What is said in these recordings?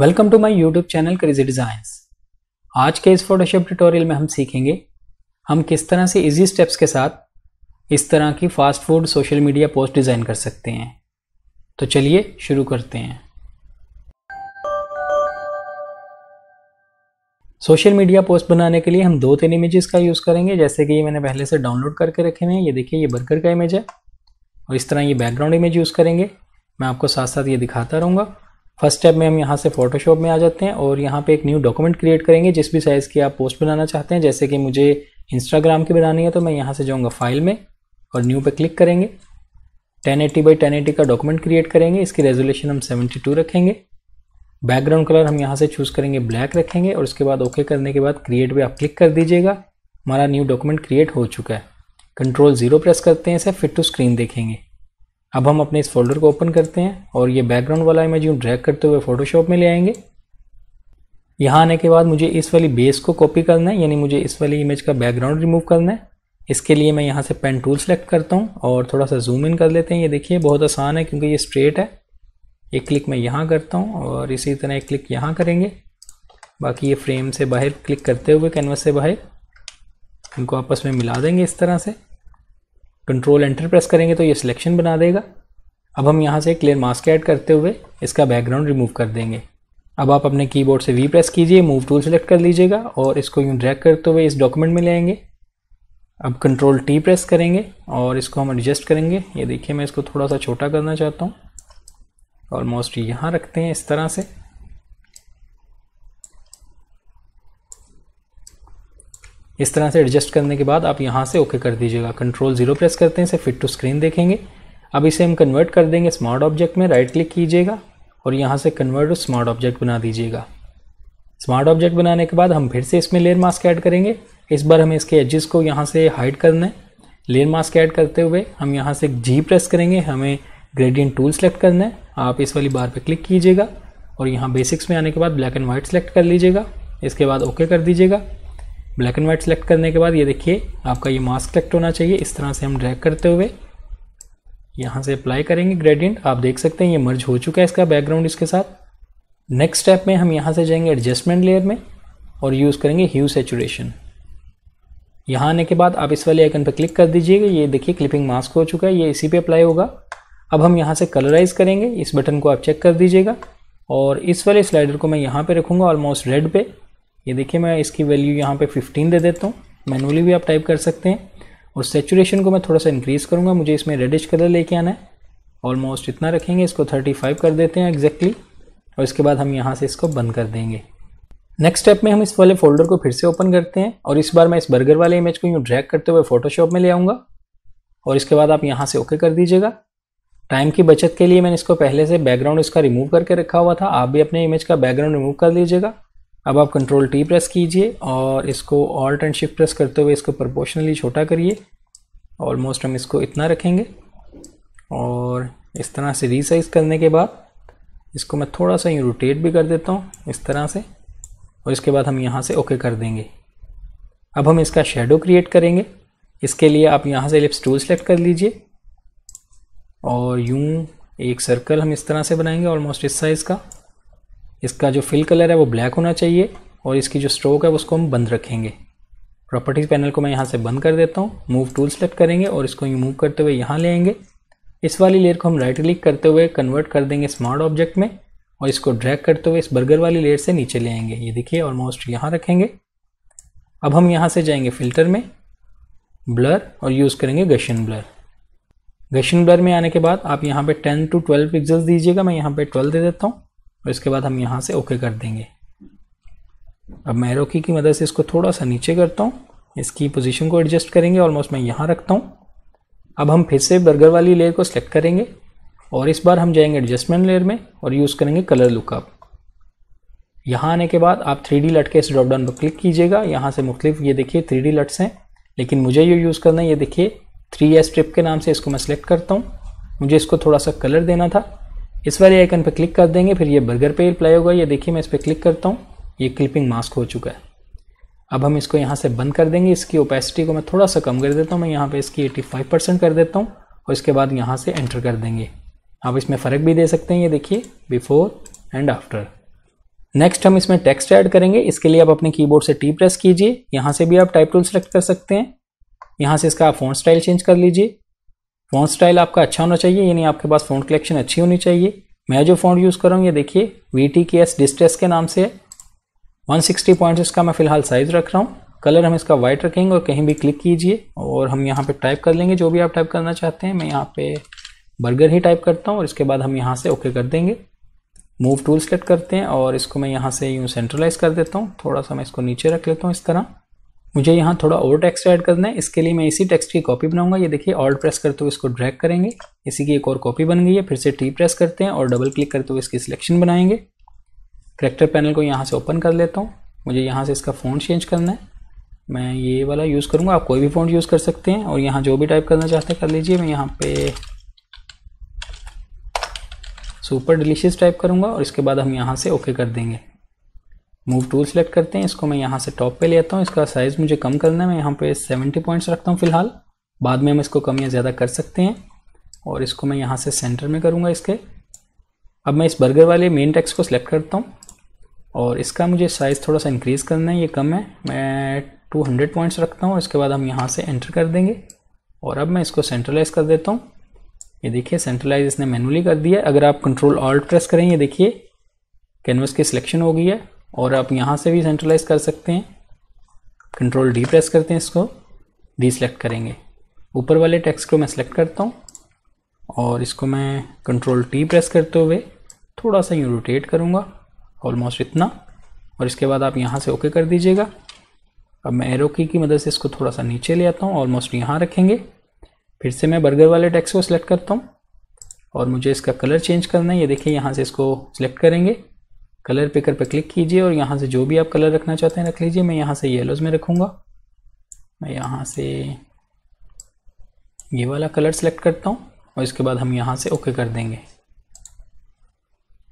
welcome to my YouTube channel crazy designs आज के इस फोटोशॉप ट्यूटोरियल में हम सीखेंगे हम किस तरह से इजी स्टेप्स के साथ इस तरह की fast food social media post design कर सकते हैं तो चलिए शुरू करते हैं सोशल मीडिया पोस्ट बनाने के लिए हम दो तीन इमेजेस का यूज़ करेंगे जैसे कि ये मैंने पहले से डाउनलोड करके रखे हुए हैं ये देखिए ये बर्गर का इमेज है और इस तरह ये बैकग्राउंड इमेज यूज़ करेंगे मैं आपको साथ साथ ये दिखाता रहूँगा फर्स्ट स्टेप में हम यहाँ से फोटोशॉप में आ जाते हैं और यहाँ पे एक न्यू डॉक्यूमेंट क्रिएट करेंगे जिस भी साइज़ की आप पोस्ट बनाना चाहते हैं जैसे कि मुझे इंस्टाग्राम की बनानी है तो मैं यहाँ से जाऊँगा फाइल में और न्यू पे क्लिक करेंगे 1080 बाई 1080 का डॉक्यूमेंट क्रिएट करेंगे इसकी रेजोल्यूशन हम 72 रखेंगे बैकग्राउंड कलर हम यहाँ से चूज़ करेंगे ब्लैक रखेंगे और उसके बाद ओके करने के बाद क्रिएट पर आप क्लिक कर दीजिएगा हमारा न्यू डॉक्यूमेंट क्रिएट हो चुका है कंट्रोल ज़ीरो प्रेस करते हैं इसे फिट टू स्क्रीन देखेंगे अब हम अपने इस फोल्डर को ओपन करते हैं और ये बैकग्राउंड वाला इमेज यूँ ड्रैग करते हुए फोटोशॉप में ले आएंगे यहाँ आने के बाद मुझे इस वाली बेस को कॉपी करना है यानी मुझे इस वाली इमेज का बैकग्राउंड रिमूव करना है इसके लिए मैं यहाँ से पेन टूल सेलेक्ट करता हूँ और थोड़ा सा जूम इन कर लेते हैं ये देखिए बहुत आसान है क्योंकि ये स्ट्रेट है एक क्लिक मैं यहाँ करता हूँ और इसी तरह एक क्लिक यहाँ करेंगे बाकी ये फ्रेम से बाहर क्लिक करते हुए कैनवस से बाहर इनको आपस में मिला देंगे इस तरह से कंट्रोल एंटर प्रेस करेंगे तो ये सिलेक्शन बना देगा अब हम यहाँ से क्लियर मास्क ऐड करते हुए इसका बैकग्राउंड रिमूव कर देंगे अब आप अपने कीबोर्ड से वी प्रेस कीजिए मूव टूल सेलेक्ट कर लीजिएगा और इसको यूँ ड्रैग करते हुए इस डॉक्यूमेंट में ले आएंगे अब कंट्रोल टी प्रेस करेंगे और इसको हम एडजस्ट करेंगे ये देखिए मैं इसको थोड़ा सा छोटा करना चाहता हूँ ऑलमोस्ट यहाँ रखते हैं इस तरह से इस तरह से एडजस्ट करने के बाद आप यहाँ से ओके कर दीजिएगा कंट्रोल जीरो प्रेस करते हैं इसे फिट टू स्क्रीन देखेंगे अब इसे हम कन्वर्ट कर देंगे स्मार्ट ऑब्जेक्ट में राइट क्लिक कीजिएगा और यहाँ से कन्वर्ट टू स्मार्ट ऑब्जेक्ट बना दीजिएगा स्मार्ट ऑब्जेक्ट बनाने के बाद हम फिर से इसमें लेयर मास्क ऐड करेंगे इस बार हमें इसके एजेस को यहाँ से हाइड करना है लेयर मास्क ऐड करते हुए हम यहाँ से जी प्रेस करेंगे हमें ग्रेडियंट टूल सेलेक्ट करना है आप इस वाली बार पर क्लिक कीजिएगा और यहाँ बेसिक्स में आने के बाद ब्लैक एंड व्हाइट सेलेक्ट कर लीजिएगा इसके बाद ओके कर दीजिएगा ब्लैक एंड वाइट सेलेक्ट करने के बाद ये देखिए आपका ये मास्क सेलेक्ट होना चाहिए इस तरह से हम ड्रैग करते हुए यहाँ से अप्लाई करेंगे ग्रेडियंट आप देख सकते हैं ये मर्ज हो चुका है इसका बैकग्राउंड इसके साथ नेक्स्ट स्टेप में हम यहाँ से जाएंगे एडजस्टमेंट लेयर में और यूज़ करेंगे ह्यू सेचुरेशन यहाँ आने के बाद आप इस वाले आइकन पर क्लिक कर दीजिएगा ये देखिए क्लिपिंग मास्क हो चुका है ये इसी पे अप्लाई होगा अब हम यहाँ से कलराइज करेंगे इस बटन को आप चेक कर दीजिएगा और इस वाले स्लाइडर को मैं यहाँ पे रखूँगा ऑलमोस्ट रेड पे ये देखिए मैं इसकी वैल्यू यहाँ पे 15 दे देता हूँ मैनुअली भी आप टाइप कर सकते हैं और सेचुरेशन को मैं थोड़ा सा इंक्रीज़ करूँगा मुझे इसमें रेडिश कलर लेके आना है ऑलमोस्ट इतना रखेंगे इसको 35 कर देते हैं एग्जैक्टली और इसके बाद हम यहाँ से इसको बंद कर देंगे नेक्स्ट स्टेप में हम इस वाले फोल्डर को फिर से ओपन करते हैं और इस बार मैं इस बर्गर वाले इमेज को यूँ ड्रैक करते हुए फोटोशॉप में ले आऊँगा और इसके बाद आप यहाँ से ओके कर दीजिएगा टाइम की बचत के लिए मैंने इसको पहले से बैकग्राउंड इसका रिमूव करके रखा हुआ था आप भी अपने इमेज का बैकग्राउंड रिमूव कर लीजिएगा अब आप कंट्रोल टी प्रेस कीजिए और इसको ऑल्ट एंड शिफ्ट प्रेस करते हुए इसको प्रोपोर्शनली छोटा करिए ऑलमोस्ट हम इसको इतना रखेंगे और इस तरह से रीसाइज करने के बाद इसको मैं थोड़ा सा यूँ रोटेट भी कर देता हूँ इस तरह से और इसके बाद हम यहाँ से ओके कर देंगे अब हम इसका शेडो क्रिएट करेंगे इसके लिए आप यहाँ से लिप्स टूल सेलेक्ट कर लीजिए और यूँ एक सर्कल हम इस तरह से बनाएंगे ऑलमोस्ट इस साइज़ का इसका जो फिल कलर है वो ब्लैक होना चाहिए और इसकी जो स्ट्रोक है उसको हम बंद रखेंगे प्रॉपर्टीज़ पैनल को मैं यहाँ से बंद कर देता हूँ मूव टूल सेलेक्ट करेंगे और इसको मूव करते हुए यहाँ ले आएंगे इस वाली लेयर को हम राइट क्लिक करते हुए कन्वर्ट कर देंगे स्मार्ट ऑब्जेक्ट में और इसको ड्रैग करते हुए इस बर्गर वाली लेयर से नीचे ले आएंगे ये देखिए ऑलमोस्ट यहाँ रखेंगे अब हम यहाँ से जाएंगे फिल्टर में ब्लर और यूज़ करेंगे गशन ब्लर गशन ब्लर में आने के बाद आप यहाँ पर टेन टू ट्वेल्व पिक्सल्स दीजिएगा मैं यहाँ पर ट्वेल्व दे देता हूँ और इसके बाद हम यहाँ से ओके कर देंगे अब मैं रोकी की, मदद से इसको थोड़ा सा नीचे करता हूँ इसकी पोजीशन को एडजस्ट करेंगे ऑलमोस्ट मैं यहाँ रखता हूँ अब हम फिर से बर्गर वाली लेयर को सिलेक्ट करेंगे और इस बार हम जाएंगे एडजस्टमेंट लेयर में और यूज़ करेंगे कलर लुकअप यहाँ आने के बाद आप थ्री डी लट के इस ड्रॉपडाउन पर क्लिक कीजिएगा यहाँ से मुख्तलिफ ये देखिए थ्री डी लट्स हैं लेकिन मुझे ये यूज़ करना है ये देखिए थ्री एस ट्रिप के नाम से इसको मैं सिलेक्ट करता हूँ मुझे इसको थोड़ा सा कलर देना था इस वाले आइकन पर क्लिक कर देंगे फिर ये बर्गर पे अप्लाई होगा ये देखिए मैं इस पर क्लिक करता हूँ ये क्लिपिंग मास्क हो चुका है अब हम इसको यहाँ से बंद कर देंगे इसकी ओपेसिटी को मैं थोड़ा सा कम कर देता हूँ मैं यहाँ पर इसकी एटी परसेंट कर देता हूँ और इसके बाद यहाँ से एंटर कर देंगे आप इसमें फ़र्क भी दे सकते हैं ये देखिए बिफोर एंड आफ्टर नेक्स्ट हम इसमें टेक्स्ट ऐड करेंगे इसके लिए आप अपने कीबोर्ड से टी प्रेस कीजिए यहाँ से भी आप टाइप टूल सेलेक्ट कर सकते हैं यहाँ से इसका आप फोन स्टाइल चेंज कर लीजिए फ़ॉन्ट स्टाइल आपका अच्छा होना चाहिए यानी आपके पास फ़ॉन्ट कलेक्शन अच्छी होनी चाहिए मैं जो फ़ॉन्ट यूज़ कर रहा हूँ ये देखिए V T K S distress के नाम से है वन सिक्सटी पॉइंट्स इसका मैं फ़िलहाल साइज़ रख रहा हूँ कलर हम इसका वाइट रखेंगे और कहीं भी क्लिक कीजिए और हम यहाँ पर टाइप कर लेंगे जो भी आप टाइप करना चाहते हैं मैं यहाँ पे बर्गर ही टाइप करता हूँ और इसके बाद हम यहाँ से ओके कर देंगे मूव टूल सेलेक्ट करते हैं और इसको मैं यहाँ से यूँ सेंट्रलाइज कर देता हूँ थोड़ा सा मैं इसको नीचे रख लेता हूँ इस तरह मुझे यहाँ थोड़ा और टेक्स्ट ऐड करना है इसके लिए मैं इसी टेक्स्ट की कॉपी बनाऊंगा ये देखिए ऑल्ट प्रेस करते हुए इसको ड्रैग करेंगे इसी की एक और कॉपी बन गई है फिर से टी प्रेस करते हैं और डबल क्लिक करते हुए इसकी सिलेक्शन बनाएंगे करेक्टर पैनल को यहाँ से ओपन कर लेता हूँ मुझे यहाँ से इसका फोन चेंज करना है मैं ये वाला यूज़ करूँगा आप कोई भी फोन यूज़ कर सकते हैं और यहाँ जो भी टाइप करना चाहते हैं कर लीजिए मैं यहाँ पे सुपर डिलीशियस टाइप करूँगा और इसके बाद हम यहाँ से ओके कर देंगे मूव टूल सेलेक्ट करते हैं इसको मैं यहाँ से टॉप पे ले आता हूँ इसका साइज़ मुझे कम करना है मैं यहाँ पे 70 पॉइंट्स रखता हूँ फ़िलहाल बाद में हम इसको कम या ज़्यादा कर सकते हैं और इसको मैं यहाँ से सेंटर में करूँगा इसके अब मैं इस बर्गर वाले मेन टैक्स को सिलेक्ट करता हूँ और इसका मुझे साइज़ थोड़ा सा इंक्रीज़ करना है ये कम है मैं टू पॉइंट्स रखता हूँ इसके बाद हम यहाँ से एंटर कर देंगे और अब मैं इसको सेंट्रलाइज कर देता हूँ ये देखिए सेंट्रलाइज इसने मैनुअली कर दिया अगर आप कंट्रोल ऑल्ट प्रेस करें ये देखिए कैनवस की सिलेक्शन हो गई है और आप यहाँ से भी सेंट्रलाइज कर सकते हैं कंट्रोल डी प्रेस करते हैं इसको डी सेलेक्ट करेंगे ऊपर वाले टेक्स्ट को मैं सेलेक्ट करता हूँ और इसको मैं कंट्रोल टी प्रेस करते हुए थोड़ा सा यूँ रोटेट करूँगा ऑलमोस्ट इतना और इसके बाद आप यहाँ से ओके कर दीजिएगा अब मैं एरो की की मदद से इसको थोड़ा सा नीचे ले आता हूँ ऑलमोस्ट यहाँ रखेंगे फिर से मैं बर्गर वाले टेक्स्ट को सिलेक्ट करता हूँ और मुझे इसका कलर चेंज करना है ये देखिए यहाँ से इसको सिलेक्ट करेंगे कलर पिकर पर क्लिक कीजिए और यहाँ से जो भी आप कलर रखना चाहते हैं रख लीजिए मैं यहाँ से येलोज में रखूँगा मैं यहाँ से ये वाला कलर सेलेक्ट करता हूँ और इसके बाद हम यहाँ से ओके कर देंगे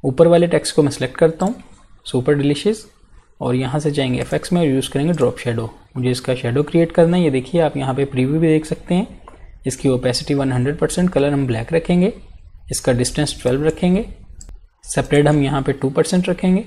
ऊपर वाले टेक्स्ट को मैं सिलेक्ट करता हूँ सुपर डिलीशियस और यहाँ से जाएंगे एफेक्ट्स में और यूज़ करेंगे ड्रॉप शेडो मुझे इसका शेडो क्रिएट करना है ये देखिए आप यहाँ पे प्रीव्यू भी देख सकते हैं इसकी ओपेसिटी 100 परसेंट कलर हम ब्लैक रखेंगे इसका डिस्टेंस 12 रखेंगे सेपरेट हम यहाँ पे टू परसेंट रखेंगे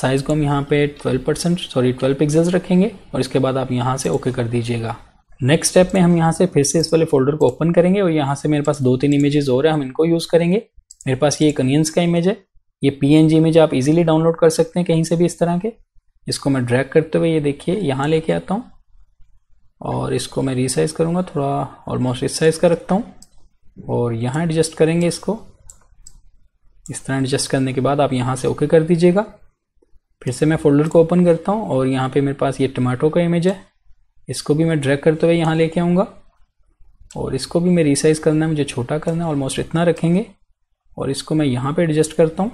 साइज़ को हम यहाँ पे twelve percent sorry twelve pixels रखेंगे और इसके बाद आप यहाँ से ओके कर दीजिएगा नेक्स्ट स्टेप में हम यहाँ से फिर से इस वाले फोल्डर को ओपन करेंगे और यहाँ से मेरे पास दो तीन इमेजेस और हैं हम इनको यूज़ करेंगे मेरे पास ये एक अनियंस का इमेज है ये पी एन जी इमेज आप इजिली डाउनलोड कर सकते हैं कहीं से भी इस तरह के इसको मैं ड्रैग करते हुए ये देखिए यहाँ लेके आता हूँ और इसको मैं रिसाइज़ करूँगा थोड़ा ऑलमोस्ट इस साइज़ का रखता हूँ और यहाँ एडजस्ट करेंगे इसको इस तरह एडजस्ट करने के बाद आप यहाँ से ओके कर दीजिएगा फिर से मैं फोल्डर को ओपन करता हूँ और यहाँ पे मेरे पास ये टमाटो का इमेज है इसको भी मैं ड्रैग करते हुए यहाँ लेके आऊँगा और इसको भी मैं रिसाइज़ करना है मुझे छोटा करना है ऑलमोस्ट इतना रखेंगे और इसको मैं यहाँ पे एडजस्ट करता हूँ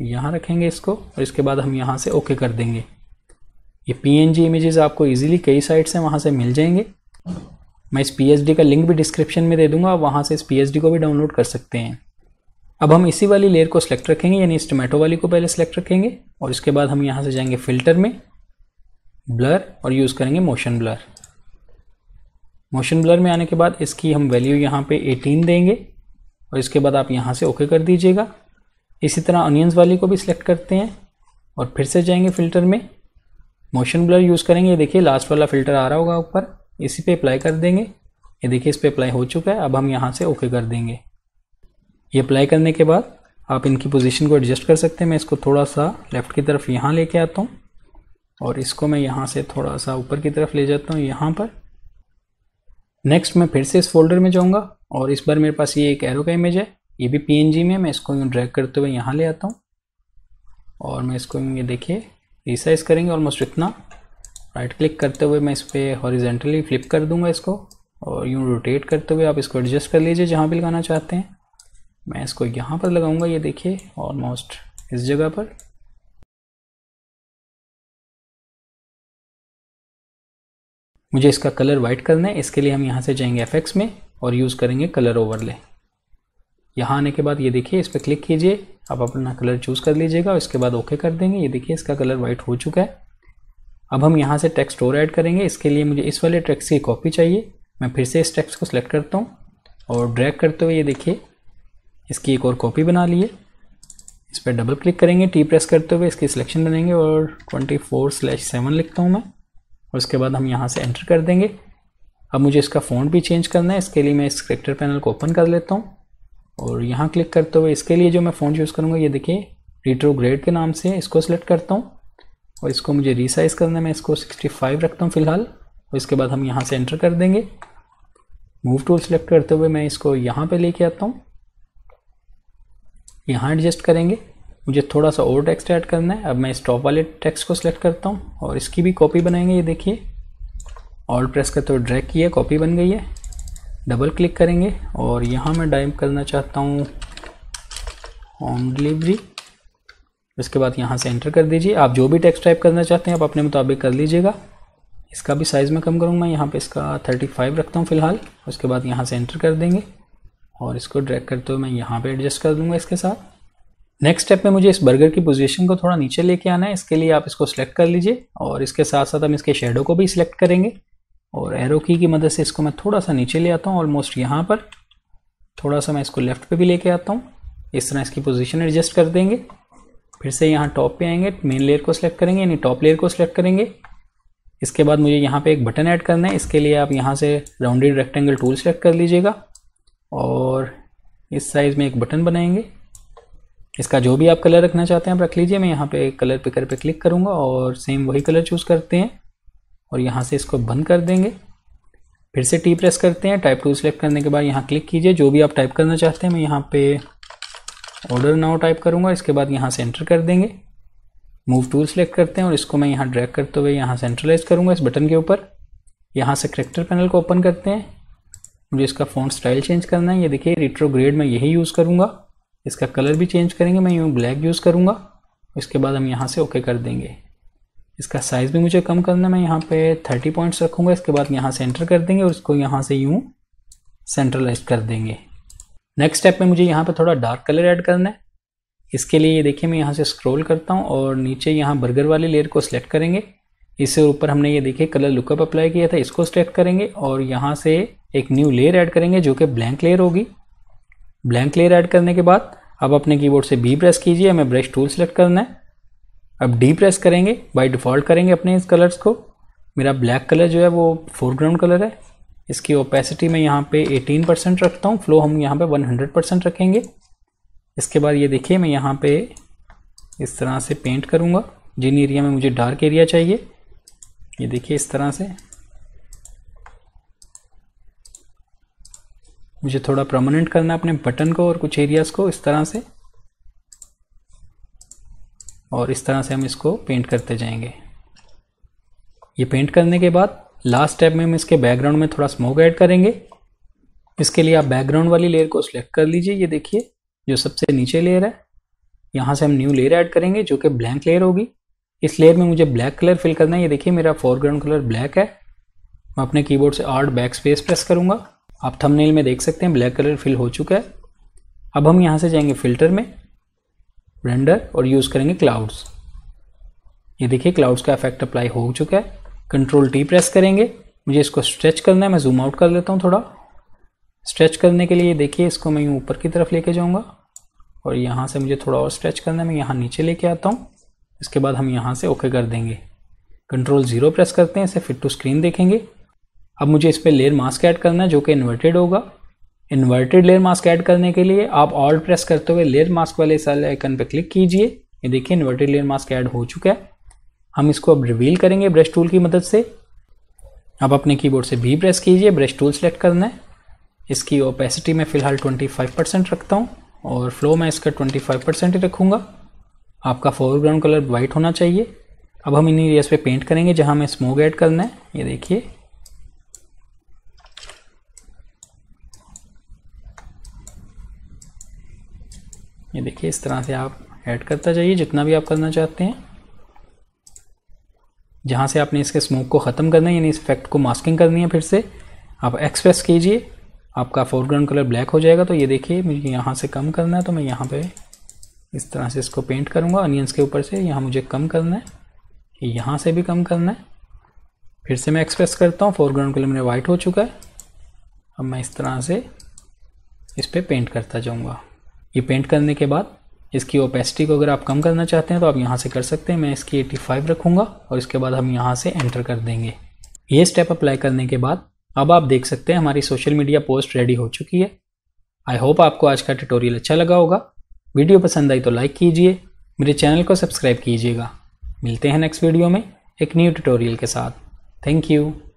यहाँ रखेंगे इसको और इसके बाद हम यहाँ से ओके कर देंगे ये पी एन जी इमेजेस आपको ईजिली कई साइट्स से वहाँ से मिल जाएंगे मैं इस पी एच डी का लिंक भी डिस्क्रिप्शन में दे दूँगा आप वहाँ से इस पी एच डी को भी डाउनलोड कर सकते हैं अब हम इसी वाली लेयर को सिलेक्ट रखेंगे यानी इस टोमेटो वाली को पहले सिलेक्ट रखेंगे और इसके बाद हम यहाँ से जाएंगे फिल्टर में ब्लर और यूज़ करेंगे मोशन ब्लर मोशन ब्लर में आने के बाद इसकी हम वैल्यू यहाँ पे 18 देंगे और इसके बाद आप यहाँ से ओके कर दीजिएगा इसी तरह ऑनियंस वाली को भी सिलेक्ट करते हैं और फिर से जाएंगे फ़िल्टर में मोशन ब्लर यूज़ करेंगे ये देखिए लास्ट वाला फ़िल्टर आ रहा होगा ऊपर इसी पे अप्लाई कर देंगे ये देखिए इस पर अप्लाई हो चुका है अब हम यहाँ से ओके कर देंगे ये अप्लाई करने के बाद आप इनकी पोजीशन को एडजस्ट कर सकते हैं मैं इसको थोड़ा सा लेफ़्ट की तरफ यहाँ लेके आता हूँ और इसको मैं यहाँ से थोड़ा सा ऊपर की तरफ ले जाता हूँ यहाँ पर नेक्स्ट मैं फिर से इस फोल्डर में जाऊँगा और इस बार मेरे पास ये एक एरो का इमेज है ये भी पी में मैं इसको यूँ ड्रैक करते हुए यहाँ ले आता हूँ और मैं इसको ये देखिए रिसाइज करेंगे ऑलमोस्ट इतना राइट क्लिक करते हुए मैं इस पर हॉरिजेंटली फ्लिप कर दूंगा इसको और यूँ रोटेट करते हुए आप इसको एडजस्ट कर लीजिए जहाँ भी लगाना चाहते हैं मैं इसको यहाँ पर लगाऊंगा ये देखिए ऑलमोस्ट इस जगह पर मुझे इसका कलर वाइट करना है इसके लिए हम यहाँ से जाएंगे एफ में और यूज़ करेंगे कलर ओवरले यहाँ आने के बाद ये देखिए इस पर क्लिक कीजिए आप अपना कलर चूज़ कर लीजिएगा और इसके बाद ओके कर देंगे ये देखिए इसका कलर वाइट हो चुका है अब हम यहाँ से टेक्स्ट और ऐड करेंगे इसके लिए मुझे इस वाले टेक्स्ट की कॉपी चाहिए मैं फिर से इस टेक्स्ट को सिलेक्ट करता हूँ और ड्रैग करते हुए ये देखिए इसकी एक और कॉपी बना ली है इस पर डबल क्लिक करेंगे टी प्रेस करते हुए इसकी सिलेक्शन बनेंगे और ट्वेंटी फोर स्लैश सेवन लिखता हूँ मैं और उसके बाद हम यहाँ से एंटर कर देंगे अब मुझे इसका फ़ोन भी चेंज करना है इसके लिए मैं इस करेक्टर पैनल को ओपन कर लेता हूँ और यहाँ क्लिक करते हुए इसके लिए जो मैं फ़ोन यूज़ करूँगा ये देखिए रिट्रोग्रेड के नाम से इसको सिलेक्ट करता हूँ और इसको मुझे रिसाइज़ करना है मैं इसको फाइव रखता हूँ फ़िलहाल और इसके बाद हम यहाँ से एंटर कर देंगे मूव टूल सेलेक्ट करते हुए मैं इसको यहाँ पर लेके आता हूँ यहाँ एडजस्ट करेंगे मुझे थोड़ा सा और टेक्स्ट ऐड करना है अब मैं इस टॉप वाले टेक्स्ट को सिलेक्ट करता हूँ और इसकी भी कॉपी बनाएंगे ये देखिए और प्रेस करते हुए ड्रैग किया कॉपी बन गई है डबल क्लिक करेंगे और यहाँ मैं डाइप करना चाहता हूँ होम डिलीवरी इसके बाद यहाँ से एंटर कर दीजिए आप जो भी टेक्स्ट टाइप करना चाहते हैं आप अपने मुताबिक कर लीजिएगा इसका भी साइज़ में कम करूँगा मैं यहाँ पे इसका 35 रखता हूँ फ़िलहाल उसके बाद यहाँ से एंटर कर देंगे और इसको ड्रैग करते हुए मैं यहाँ पे एडजस्ट कर दूंगा इसके साथ नेक्स्ट स्टेप में मुझे इस बर्गर की पोजीशन को थोड़ा नीचे लेके आना है इसके लिए आप इसको सिलेक्ट कर लीजिए और इसके साथ साथ हम इसके शेडो को भी सिलेक्ट करेंगे और एरो की की मदद से इसको मैं थोड़ा सा नीचे ले आता हूँ ऑलमोस्ट यहाँ पर थोड़ा सा मैं इसको लेफ्ट पे भी लेके आता हूँ इस तरह इसकी पोजीशन एडजस्ट कर देंगे फिर से यहाँ टॉप पर आएंगे मेन लेयर को सिलेक्ट करेंगे यानी टॉप लेयर को सिलेक्ट करेंगे इसके बाद मुझे यहाँ पे एक बटन ऐड करना है इसके लिए आप यहाँ से राउंडेड रेक्टेंगल टूल सेलेक्ट कर लीजिएगा और इस साइज़ में एक बटन बनाएंगे इसका जो भी आप कलर रखना चाहते हैं आप रख लीजिए मैं यहाँ पे कलर पिकर पे क्लिक करूँगा और सेम वही कलर चूज़ करते हैं और यहाँ से इसको बंद कर देंगे फिर से टी प्रेस करते हैं टाइप टू सेलेक्ट करने के बाद यहाँ क्लिक कीजिए जो भी आप टाइप करना चाहते हैं मैं यहाँ पे ऑर्डर नाउ टाइप करूँगा इसके बाद यहाँ से एंटर कर देंगे मूव टूल सेलेक्ट करते हैं और इसको मैं यहाँ ड्रैग करते हुए यहाँ सेंट्रलाइज करूँगा इस बटन के ऊपर यहाँ से करेक्टर पैनल को ओपन करते हैं मुझे इसका फ़ॉन्ट स्टाइल चेंज करना है ये देखिए रिट्रोग्रेड में यही यूज़ करूँगा इसका कलर भी चेंज करेंगे मैं यूँ ब्लैक यूज़ करूँगा इसके बाद हम यहाँ से ओके कर देंगे इसका साइज़ भी मुझे कम करना है मैं यहाँ पे थर्टी पॉइंट्स रखूँगा इसके बाद यहाँ से एंटर कर देंगे और इसको यहाँ से यूँ सेंट्रलाइज कर देंगे नेक्स्ट स्टेप में मुझे यहाँ पर थोड़ा डार्क कलर ऐड करना है इसके लिए ये देखिए मैं यहाँ से स्क्रोल करता हूँ और नीचे यहाँ बर्गर वाली लेयर को सिलेक्ट करेंगे इससे ऊपर हमने ये देखिए कलर लुकअप अप्लाई किया था इसको सिलेक्ट करेंगे और यहाँ से एक न्यू लेयर ऐड करेंगे जो कि ब्लैंक लेयर होगी ब्लैंक लेयर ऐड करने के बाद अब अपने कीबोर्ड से बी प्रेस कीजिए हमें ब्रश टूल सेलेक्ट करना है अब डी प्रेस करेंगे बाय डिफ़ॉल्ट करेंगे अपने इस कलर्स को मेरा ब्लैक कलर जो है वो फोरग्राउंड कलर है इसकी ओपेसिटी मैं यहाँ पे 18 परसेंट रखता हूँ फ्लो हम यहाँ पे 100 परसेंट रखेंगे इसके बाद ये देखिए मैं यहाँ पे इस तरह से पेंट करूँगा जिन एरिया में मुझे डार्क एरिया चाहिए ये देखिए इस तरह से मुझे थोड़ा परमानेंट करना है अपने बटन को और कुछ एरियाज़ को इस तरह से और इस तरह से हम इसको पेंट करते जाएंगे ये पेंट करने के बाद लास्ट स्टेप में हम इसके बैकग्राउंड में थोड़ा स्मोक ऐड करेंगे इसके लिए आप बैकग्राउंड वाली लेयर को सिलेक्ट कर लीजिए ये देखिए जो सबसे नीचे लेयर है यहाँ से हम न्यू लेयर ऐड करेंगे जो कि ब्लैंक लेयर होगी इस लेयर में मुझे ब्लैक कलर फिल करना है ये देखिए मेरा फोरग्राउंड कलर ब्लैक है मैं अपने कीबोर्ड से आर्ट बैक स्पेस प्रेस करूँगा आप थंबनेल में देख सकते हैं ब्लैक कलर फिल हो चुका है अब हम यहाँ से जाएंगे फिल्टर में रेंडर और यूज़ करेंगे क्लाउड्स ये देखिए क्लाउड्स का इफेक्ट अप्लाई हो चुका है कंट्रोल टी प्रेस करेंगे मुझे इसको स्ट्रेच करना है मैं जूम आउट कर लेता हूँ थोड़ा स्ट्रेच करने के लिए देखिए इसको मैं यूँ ऊपर की तरफ लेके जाऊँगा और यहाँ से मुझे थोड़ा और स्ट्रेच करना है मैं यहाँ नीचे लेके आता हूँ इसके बाद हम यहाँ से ओके कर देंगे कंट्रोल ज़ीरो प्रेस करते हैं इसे फिट टू स्क्रीन देखेंगे अब मुझे इस पर लेयर मास्क ऐड करना है जो कि इन्वर्टेड होगा इन्वर्टेड लेयर मास्क ऐड करने के लिए आप ऑल प्रेस करते हुए लेयर मास्क वाले सारे आइकन पर क्लिक कीजिए ये देखिए इन्वर्टेड लेयर मास्क ऐड हो चुका है हम इसको अब रिवील करेंगे ब्रश टूल की मदद से आप अपने कीबोर्ड से भी प्रेस कीजिए ब्रश टूल सेलेक्ट करना है इसकी ओपेसिटी मैं फ़िलहाल 25 परसेंट रखता हूँ और फ्लो मैं इसका 25 परसेंट ही रखूँगा आपका फोरग्राउंड कलर वाइट होना चाहिए अब हम इन एरियाज पे पेंट करेंगे जहाँ हमें स्मोक ऐड करना है ये देखिए ये देखिए इस तरह से आप ऐड करता जाइए जितना भी आप करना चाहते हैं जहाँ से आपने इसके स्मोक को ख़त्म करना है यानी इस इफेक्ट को मास्किंग करनी है फिर से आप एक्सप्रेस कीजिए आपका फोरग्राउंड कलर ब्लैक हो जाएगा तो ये देखिए मुझे यहाँ से कम करना है तो मैं यहाँ पे इस तरह से इसको पेंट करूँगा अनियंस के ऊपर से यहाँ मुझे कम करना है यहाँ से भी कम करना है फिर से मैं एक्सप्रेस करता हूँ फोरग्राउंड कलर मेरा वाइट हो चुका है अब मैं इस तरह से इस पर पे पेंट करता जाऊँगा ये पेंट करने के बाद इसकी ओपेसिटी को अगर आप कम करना चाहते हैं तो आप यहाँ से कर सकते हैं मैं इसकी 85 रखूँगा और इसके बाद हम यहाँ से एंटर कर देंगे ये स्टेप अप्लाई करने के बाद अब आप देख सकते हैं हमारी सोशल मीडिया पोस्ट रेडी हो चुकी है आई होप आपको आज का ट्यूटोरियल अच्छा लगा होगा वीडियो पसंद आई तो लाइक कीजिए मेरे चैनल को सब्सक्राइब कीजिएगा मिलते हैं नेक्स्ट वीडियो में एक न्यू ट्यूटोरियल के साथ थैंक यू